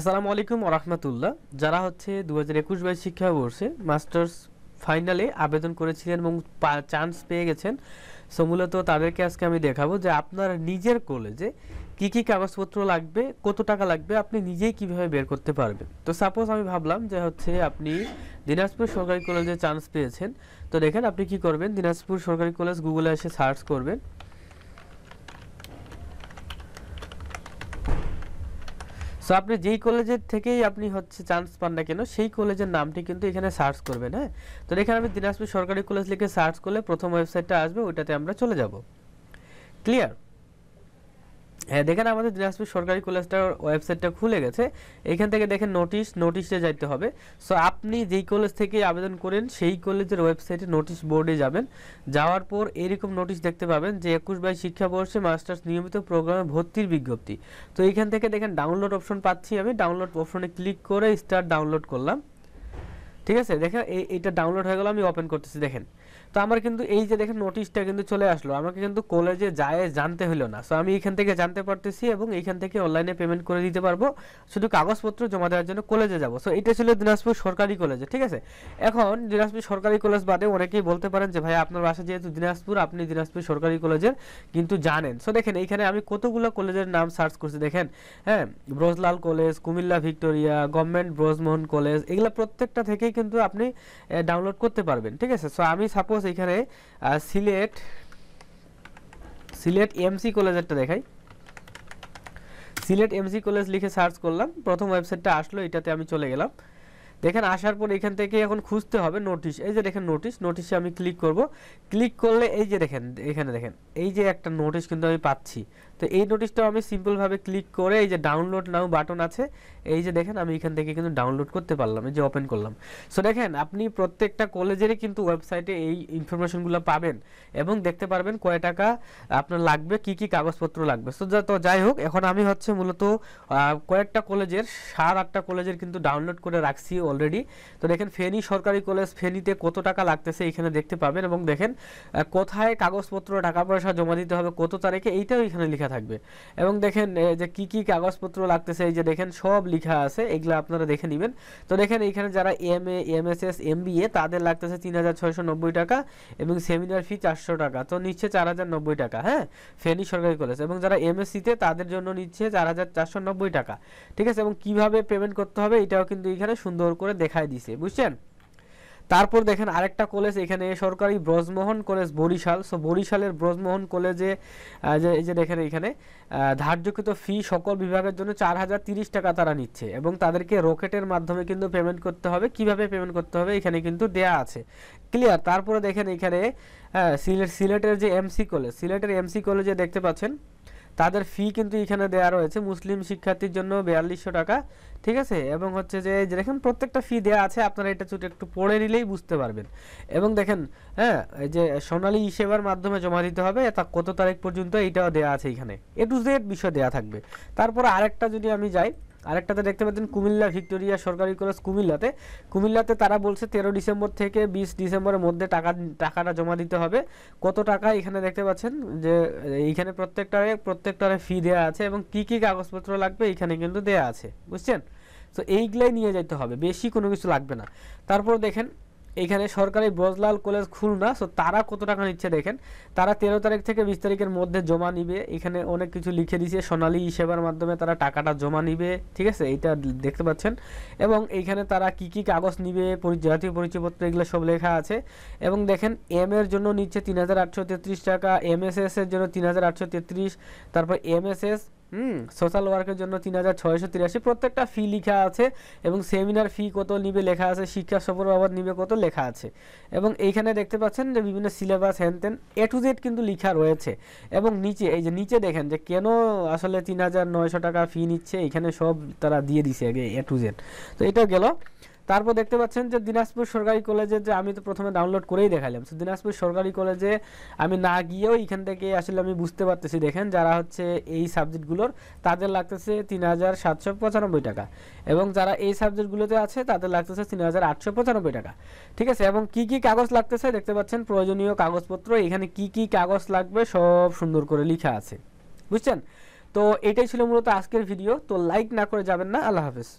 আসসালামু আলাইকুম রহমতুল্লাহ যারা হচ্ছে দু হাজার একুশ বাইশ শিক্ষাবর্ষে মাস্টার্স ফাইনালে আবেদন করেছিলেন এবং চান্স পেয়ে গেছেন সো মূলত তাদেরকে আজকে আমি দেখাবো যে আপনার নিজের কলেজে কি কি কাগজপত্র লাগবে কত টাকা লাগবে আপনি নিজেই কিভাবে বের করতে পারবেন তো সাপোজ আমি ভাবলাম যে হচ্ছে আপনি দিনাজপুর সরকারি কলেজে চান্স পেয়েছেন তো দেখেন আপনি কি করবেন দিনাজপুর সরকারি কলেজ গুগলে এসে সার্চ করবেন সো আপনি যেই কলেজের থেকেই আপনি হচ্ছে চান্স পান না কেন সেই কলেজের নামটি কিন্তু এখানে সার্চ করবেন হ্যাঁ তো এখানে আমি দিনাজপুর সরকারি কলেজ লিখে সার্চ করলে প্রথম ওয়েবসাইটটা আসবে ওইটাতে আমরা চলে যাব ক্লিয়ার হ্যাঁ দেখেন আমাদের দিনাজপুর সরকারি কলেজটার ওয়েবসাইটটা খুলে গেছে এখান থেকে দেখেন নোটিশ নোটিশে যাইতে হবে সো আপনি যেই কলেজ থেকে আবেদন করেন সেই কলেজের ওয়েবসাইটে নোটিশ বোর্ডে যাবেন যাওয়ার পর এরকম নোটিশ দেখতে পাবেন যে একুশ বাইশ শিক্ষাবর্ষে মাস্টার্স নিয়মিত প্রোগ্রামে ভর্তির বিজ্ঞপ্তি তো এখান থেকে দেখেন ডাউনলোড অপশন পাচ্ছি আমি ডাউনলোড অপশনে ক্লিক করে স্টার ডাউনলোড করলাম ঠিক আছে দেখেন এইটা ডাউনলোড হয়ে গেলো আমি ওপেন করতেছি দেখেন তো আমার কিন্তু এই যে দেখেন নোটিশটা কিন্তু চলে আসলো আমাকে কিন্তু কলেজে যায় জানতে হলো না সো আমি এখান থেকে জানতে পারতেছি এবং এইখান থেকে অনলাইনে পেমেন্ট করে দিতে পারবো শুধু কাগজপত্র জমা দেওয়ার জন্য কলেজে যাব সো এটা ছিল দিনাজপুর সরকারি কলেজে ঠিক আছে এখন দিনাজপুর সরকারি কলেজ বাদে অনেকেই বলতে পারেন যে ভাই আপনার বাসা যেহেতু দিনাজপুর আপনি দিনাজপুর সরকারি কলেজের কিন্তু জানেন সো দেখেন এইখানে আমি কতগুলো কলেজের নাম সার্চ করছি দেখেন হ্যাঁ Brajlal college Comilla Victoria government Brajmohan college এগুলো প্রত্যেকটা থেকেই কিন্তু আপনি ডাউনলোড করতে পারবেন ঠিক আছে সো আমি সাপোজ এখানে সিলেট সিলেট এমসি কলেজেরটা দেখাই সিলেট এমসি কলেজ লিখে সার্চ করলাম প্রথম ওয়েবসাইটটা আসলো এটাতে আমি চলে গেলাম দেখেন আসার পর এখান থেকে এখন খুঁজতে হবে নোটিশ এই যে দেখেন নোটিশ নোটিশে আমি ক্লিক করব ক্লিক করলে এই যে দেখেন এখানে দেখেন এই যে একটা নোটিশ কিন্তু আমি পাচ্ছি তো এই নোটিশটাও আমি সিম্পলভাবে ক্লিক করে এই যে ডাউনলোড নাও বাটন আছে এই যে দেখেন আমি এখান থেকে কিন্তু ডাউনলোড করতে পারলাম এই যে ওপেন করলাম সো দেখেন আপনি প্রত্যেকটা কলেজেরই কিন্তু ওয়েবসাইটে এই ইনফরমেশনগুলো পাবেন এবং দেখতে পারবেন কয় টাকা আপনার লাগবে কি কি কাগজপত্র লাগবে সো তো যাই হোক এখন আমি হচ্ছে মূলত কয়েকটা কলেজের সাত আটটা কলেজের কিন্তু ডাউনলোড করে রাখছি অলরেডি তো দেখেন ফেনী সরকারি কলেজ ফেনীতে কত টাকা লাগতেছে এখানে দেখতে পাবেন এবং দেখেন কোথায় কাগজপত্র টাকা পয়সা টাকা জমা দিতে হবে কত তারিখে এইটাও এখানে লেখা থাকবে এবং দেখেন যে কি কি কাগজপত্র লাগতেছে এই যে দেখেন সব লেখা আছে এগুলো আপনারা দেখে নেবেন তো দেখেন এখানে যারা M A M S S M B A তাদের লাগতেছে তিন হাজার ছয়শো নব্বই টাকা এবং সেমিনার ফি চারশো টাকা তো নিচ্ছে চার হাজার নব্বই টাকা হ্যাঁ ফেনী সরকারি কলেজ এবং যারা এম এস সিতে তাদের জন্য নিচ্ছে চার হাজার চারশো নব্বই টাকা ঠিক আছে এবং কিভাবে পেমেন্ট করতে হবে এটাও কিন্তু এখানে সুন্দর করে দেখায় দিছে বুঝছেন তারপর দেখেন আরেকটা কলেজ এখানে সরকারি ব্রজমোহন কলেজ বরিশাল সো বরিশালের ব্রজমোহন কলেজে যে দেখেন এখানে ধার্যকৃত ফি সকল বিভাগের জন্য চার হাজার তিরিশ টাকা তারা নিচ্ছে এবং তাদেরকে রকেটের মাধ্যমে কিন্তু পেমেন্ট করতে হবে কিভাবে পেমেন্ট করতে হবে এখানে কিন্তু দেয়া আছে ক্লিয়ার তারপরে দেখেন এখানে সিলেট সিলেটের যে এমসি কলেজ সিলেটের এমসি কলেজে দেখতে পাচ্ছেন তাদের ফি কিন্তু এখানে দেওয়া রয়েছে মুসলিম শিক্ষার্থীর জন্য বিয়াল্লিশশো টাকা ঠিক আছে এবং হচ্ছে যে দেখেন প্রত্যেকটা ফি দেওয়া আছে আপনারা এটা চুটে একটু পড়ে নিলেই বুঝতে পারবেন এবং দেখেন হ্যাঁ এই যে ই সেবার মাধ্যমে জমা দিতে হবে তা কত তারিখ পর্যন্ত এইটাও দেওয়া আছে এখানে এ টু জেড বিষয় দেওয়া থাকবে তারপর আরেকটা যদি আমি যাই আরেকটাতে দেখতে পাচ্ছেন কুমিল্লা ভিক্টোরিয়া সরকারি কলেজ কুমিল্লাতে কুমিল্লাতে তারা বলছে তেরো ডিসেম্বর থেকে বিশ ডিসেম্বরের মধ্যে টাকা টাকাটা জমা দিতে হবে কত টাকা এখানে দেখতে পাচ্ছেন যে এইখানে প্রত্যেকটারে প্রত্যেকটারে ফি দেওয়া আছে এবং কী কী কাগজপত্র লাগবে এইখানে কিন্তু দেওয়া আছে বুঝছেন তো এইগুলাই নিয়ে যেতে হবে বেশি কোনো কিছু লাগবে না তারপর দেখেন এখানে সরকারি বজলাল কলেজ খুলনা সো তারা কত টাকা নিচ্ছে দেখেন তারা তেরো তারিখ থেকে বিশ তারিখের মধ্যে জমা নিবে এখানে অনেক কিছু লিখে দিচ্ছে সোনালী সেবার মাধ্যমে তারা টাকাটা জমা নিবে ঠিক আছে এইটা দেখতে পাচ্ছেন এবং এইখানে তারা কি কি কাগজ নিবে জাতীয় পরিচয়পত্র এগুলো সব লেখা আছে এবং দেখেন এম এর জন্য নিচ্ছে তিন টাকা এম এর জন্য তিন তারপর এমএসএস হুম সোশ্যাল ওয়ার্কের জন্য তিন হাজার ছয়শো তিরাশি প্রত্যেকটা ফি লেখা আছে এবং সেমিনার ফি কত নিবে লেখা আছে শিক্ষা সফর বাবদ নিবে কত লেখা আছে এবং এইখানে দেখতে পাচ্ছেন যে বিভিন্ন সিলেবাস হ্যান তেন এ টু জেড কিন্তু লেখা রয়েছে এবং নিচে এই যে নিচে দেখেন যে কেন আসলে তিন হাজার নয়শো টাকা ফি নিচ্ছে এখানে সব তারা দিয়ে দিছে আগে এ টু জেড তো এটা গেল তারপর দেখতে পাচ্ছেন যে দিনাজপুর সরকারি কলেজে যে আমি তো প্রথমে ডাউনলোড করেই দেখালাম তো দিনাজপুর সরকারি কলেজে আমি না গিয়েও এখান থেকে আসলে আমি বুঝতে পারতেছি দেখেন যারা হচ্ছে এই সাবজেক্টগুলোর তাদের লাগতেছে তিন হাজার সাতশো পঁচানব্বই টাকা এবং যারা এই সাবজেক্টগুলোতে আছে তাদের লাগতেছে তিন হাজার আটশো পঁচানব্বই টাকা ঠিক আছে এবং কি কি কাগজ লাগতেছে দেখতে পাচ্ছেন প্রয়োজনীয় কাগজপত্র এখানে কি কি কাগজ লাগবে সব সুন্দর করে লেখা আছে বুঝছেন তো এটাই ছিল মূলত আজকের ভিডিও তো লাইক না করে যাবেন না আল্লাহ হাফেজ